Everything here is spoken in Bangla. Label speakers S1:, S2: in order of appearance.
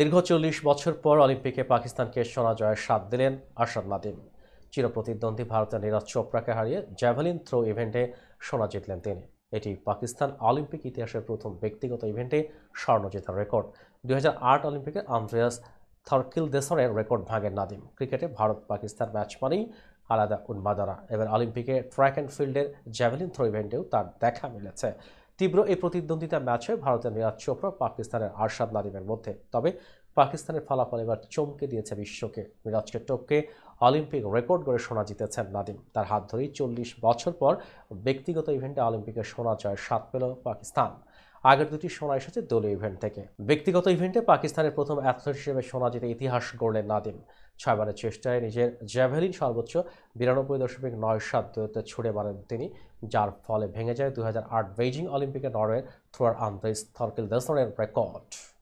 S1: দীর্ঘ চল্লিশ বছর পর অলিম্পিকে পাকিস্তানকে সোনা জয়ের স্বাদ দিলেন আরশাদ নাদিম চিরপ্রতিদ্বন্দ্বী ভারতের নীরজ চোপড়াকে হারিয়ে জ্যাভেলিন থ্রো ইভেন্টে সোনা জিতলেন তিনি এটি পাকিস্তান অলিম্পিক ইতিহাসের প্রথম ব্যক্তিগত ইভেন্টে স্বর্ণ জেতার রেকর্ড দুই অলিম্পিকে আন্দ্রেয়াস থরকিল দেসরের রেকর্ড ভাঙেন নাদিম ক্রিকেটে ভারত পাকিস্তান ম্যাচ মানেই আলাদা উন্মাদনা এবার অলিম্পিকে ট্র্যাক অ্যান্ড ফিল্ডের জ্যাভেলিন থ্রো ইভেন্টেও তার দেখা মিলেছে তীব্র এই প্রতিদ্বন্দ্বিতা ম্যাচে ভারতের নিরাজ চোপড়া পাকিস্তানের আরশাদ নাদিমের মধ্যে তবে পাকিস্তানের ফলাফল এবার চমকে দিয়েছে বিশ্বকে মিরাজকে টপকে অলিম্পিক রেকর্ড গড়ে সোনা জিতেছেন নাদিম তার হাত ধরেই চল্লিশ বছর পর ব্যক্তিগত ইভেন্টে অলিম্পিকে সোনা জয়ের স্বাদ পেল পাকিস্তান আগের দুটি সোনা এসেছে দলীয় ইভেন্ট থেকে ব্যক্তিগত ইভেন্টে পাকিস্তানের প্রথম অ্যাথলেট হিসেবে সোনা জিতে ইতিহাস গড়লেন নাদিম ছয়বারের চেষ্টায় নিজের জ্যাভেলিন সর্বোচ্চ বিরানব্বই দশমিক নয় সাত দূরত্বে ছুড়ে মারেন তিনি যার ফলে ভেঙে যায় দু হাজার আট বেইজিং অলিম্পিকে নরওয়ের থ্রোয়ার আন্তর্কিল দেশনের রেকর্ড